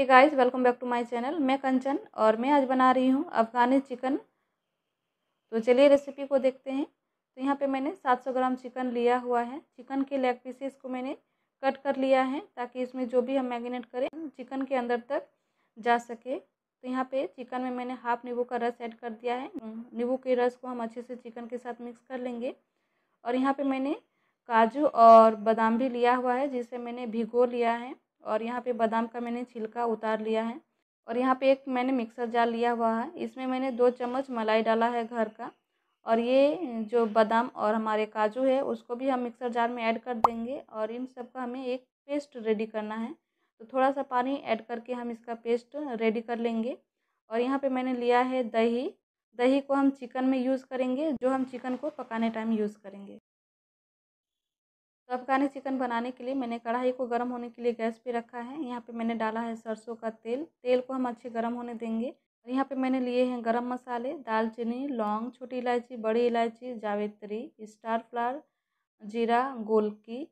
hey guys welcome back to my channel मैं कंचन और मैं आज बना रही हूँ अफ़गानी चिकन तो चलिए रेसिपी को देखते हैं तो यहाँ पे मैंने 700 ग्राम चिकन लिया हुआ है चिकन के लेग पीसेस को मैंने कट कर लिया है ताकि इसमें जो भी हम मैगिनेट करें चिकन के अंदर तक जा सके तो यहाँ पे चिकन में मैंने हाफ नींबू का रस ऐड कर दिया है नींबू के रस को हम अच्छे से चिकन के साथ मिक्स कर लेंगे और यहाँ पर मैंने काजू और बादाम भी लिया हुआ है जिसे मैंने भिगो लिया है और यहाँ पे बादाम का मैंने छिलका उतार लिया है और यहाँ पे एक मैंने मिक्सर जार लिया हुआ है इसमें मैंने दो चम्मच मलाई डाला है घर का और ये जो बादाम और हमारे काजू है उसको भी हम मिक्सर जार में ऐड कर देंगे और इन सब का हमें एक पेस्ट रेडी करना है तो थोड़ा सा पानी ऐड करके हम इसका पेस्ट रेडी कर लेंगे और यहाँ पे मैंने लिया है दही दही को हम चिकन में यूज़ करेंगे जो हम चिकन को पकाने टाइम यूज़ करेंगे तो अफगानी चिकन बनाने के लिए मैंने कढ़ाई को गर्म होने के लिए गैस पे रखा है यहाँ पे मैंने डाला है सरसों का तेल तेल को हम अच्छे गर्म होने देंगे और यहाँ पे मैंने लिए हैं गरम मसाले दालचीनी लौंग छोटी इलायची बड़ी इलायची जावेत्री स्टार फ्लावर जीरा गोलकी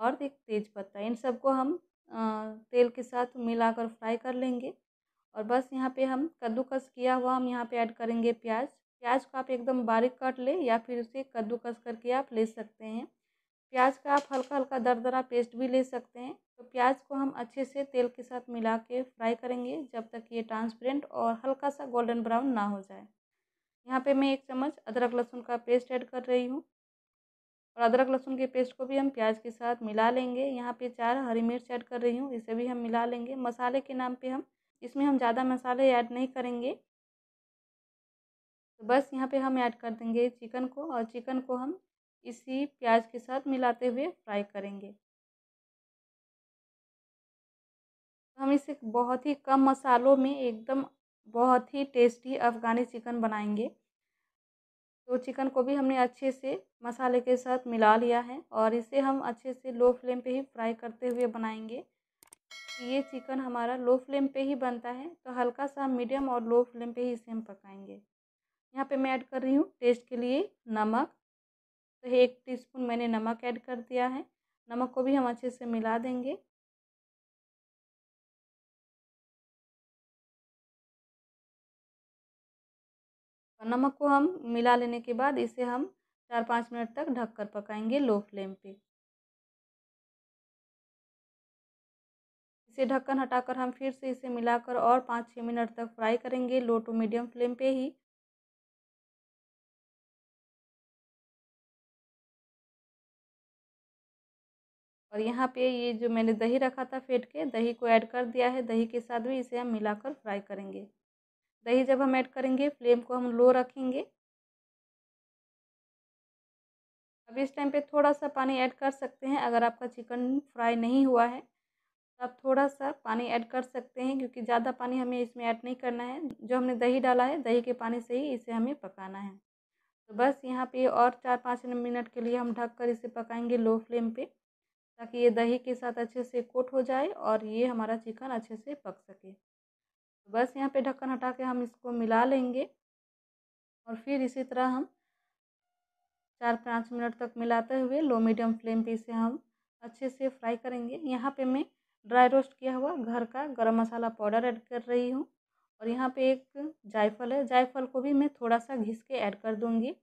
और एक तेज पत्ता इन सबको हम तेल के साथ मिलाकर फ्राई कर लेंगे और बस यहाँ पे हम कद्दूकस किया हुआ हम यहाँ पे ऐड करेंगे प्याज प्याज को आप एकदम बारीक काट लें या फिर उसे कद्दूकस करके आप ले सकते हैं प्याज का आप हल्का हल्का दरदरा पेस्ट भी ले सकते हैं तो प्याज को हम अच्छे से तेल के साथ मिला के फ्राई करेंगे जब तक ये ट्रांसपेरेंट और हल्का सा गोल्डन ब्राउन ना हो जाए यहाँ पे मैं एक चम्मच अदरक लहसुन का पेस्ट ऐड कर रही हूँ और अदरक लहसुन के पेस्ट को भी हम प्याज के साथ मिला लेंगे यहाँ पे चार हरी मिर्च ऐड कर रही हूँ इसे भी हम मिला लेंगे मसाले के नाम पे हम इसमें हम ज़्यादा मसाले ऐड नहीं करेंगे तो बस यहाँ पे हम ऐड कर देंगे चिकन को और चिकन को हम इसी प्याज के साथ मिलाते हुए फ्राई करेंगे हम इसे बहुत ही कम मसालों में एकदम बहुत ही टेस्टी अफ़गानी चिकन बनाएंगे तो चिकन को भी हमने अच्छे से मसाले के साथ मिला लिया है और इसे हम अच्छे से लो फ्लेम पे ही फ्राई करते हुए बनाएंगे ये चिकन हमारा लो फ्लेम पे ही बनता है तो हल्का सा मीडियम और लो फ्लेम पे ही इसे हम पकाएंगे यहाँ पे मैं ऐड कर रही हूँ टेस्ट के लिए नमक तो एक टीस्पून मैंने नमक ऐड कर दिया है नमक को भी हम अच्छे से मिला देंगे तो नमक को हम मिला लेने के बाद इसे हम चार पाँच मिनट तक ढककर पकाएंगे लो फ्लेम पे इसे ढक्कन हटाकर हम फिर से इसे मिलाकर और पाँच छः मिनट तक फ्राई करेंगे लो टू मीडियम फ्लेम पे ही और यहाँ पे ये जो मैंने दही रखा था फेंट के दही को ऐड कर दिया है दही के साथ भी इसे हम मिलाकर फ्राई करेंगे दही जब हम ऐड करेंगे फ्लेम को हम लो रखेंगे अब इस टाइम पे थोड़ा सा पानी ऐड कर सकते हैं अगर आपका चिकन फ्राई नहीं हुआ है तो आप थोड़ा सा पानी ऐड कर सकते हैं क्योंकि ज़्यादा पानी हमें इसमें ऐड नहीं करना है जो हमने दही डाला है दही के पानी से ही इसे हमें पकाना है तो बस यहाँ पे और चार पाँच मिनट के लिए हम ढक कर इसे पकाएंगे लो फ्लेम पे ताकि ये दही के साथ अच्छे से कोट हो जाए और ये हमारा चिकन अच्छे से पक सके तो बस यहाँ पे ढक्कन हटा के हम इसको मिला लेंगे और फिर इसी तरह हम चार पाँच मिनट तक मिलाते हुए लो मीडियम फ्लेम पे इसे हम अच्छे से फ्राई करेंगे यहाँ पे मैं ड्राई रोस्ट किया हुआ घर का गरम मसाला पाउडर ऐड कर रही हूँ और यहाँ पे एक जायफल है जायफल को भी मैं थोड़ा सा घिस के ऐड कर दूँगी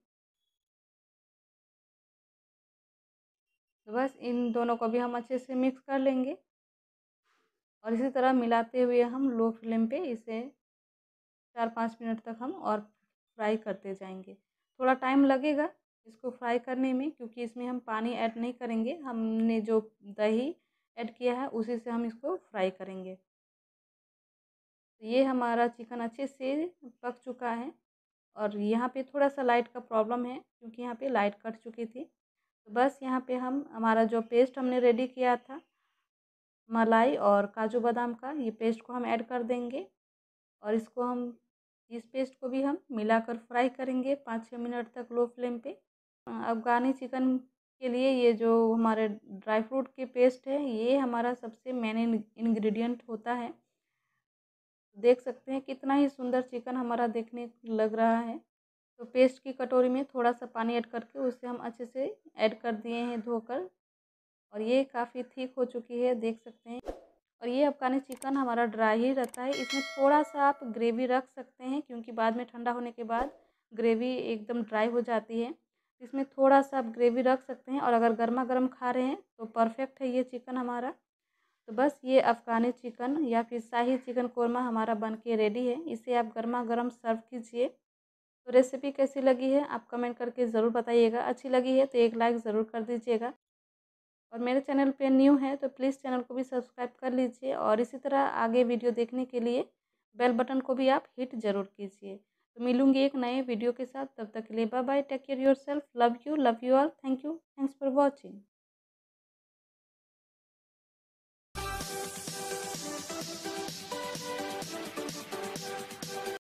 तो बस इन दोनों को भी हम अच्छे से मिक्स कर लेंगे और इसी तरह मिलाते हुए हम लो फ्लेम पे इसे चार पाँच मिनट तक हम और फ्राई करते जाएंगे थोड़ा टाइम लगेगा इसको फ्राई करने में क्योंकि इसमें हम पानी ऐड नहीं करेंगे हमने जो दही ऐड किया है उसी से हम इसको फ्राई करेंगे तो ये हमारा चिकन अच्छे से पक चुका है और यहाँ पे थोड़ा सा लाइट का प्रॉब्लम है क्योंकि यहाँ पे लाइट कट चुकी थी बस यहाँ पे हम हमारा जो पेस्ट हमने रेडी किया था मलाई और काजू बादाम का ये पेस्ट को हम ऐड कर देंगे और इसको हम इस पेस्ट को भी हम मिलाकर फ्राई करेंगे पाँच छः मिनट तक लो फ्लेम पे अफगानी चिकन के लिए ये जो हमारे ड्राई फ्रूट के पेस्ट है ये हमारा सबसे मेन इंग्रेडिएंट होता है देख सकते हैं कितना ही सुंदर चिकन हमारा देखने लग रहा है तो पेस्ट की कटोरी में थोड़ा सा पानी ऐड करके उसे हम अच्छे से ऐड कर दिए हैं धोकर और ये काफ़ी ठीक हो चुकी है देख सकते हैं और ये अफगानी चिकन हमारा ड्राई ही रहता है इसमें थोड़ा सा आप ग्रेवी रख सकते हैं क्योंकि बाद में ठंडा होने के बाद ग्रेवी एकदम ड्राई हो जाती है इसमें थोड़ा सा आप ग्रेवी रख सकते हैं और अगर गर्मा गर्म खा रहे हैं तो परफेक्ट है ये चिकन हमारा तो बस ये अफ़गानी चिकन या फिर शाही चिकन कौरमा हमारा बन के रेडी है इसे आप गर्मा गर्म सर्व कीजिए तो रेसिपी कैसी लगी है आप कमेंट करके ज़रूर बताइएगा अच्छी लगी है तो एक लाइक ज़रूर कर दीजिएगा और मेरे चैनल पे न्यू है तो प्लीज़ चैनल को भी सब्सक्राइब कर लीजिए और इसी तरह आगे वीडियो देखने के लिए बेल बटन को भी आप हिट ज़रूर कीजिए तो मिलूंगी एक नए वीडियो के साथ तब तक के लिए bye bye take care yourself love you love you all thank you thanks for watching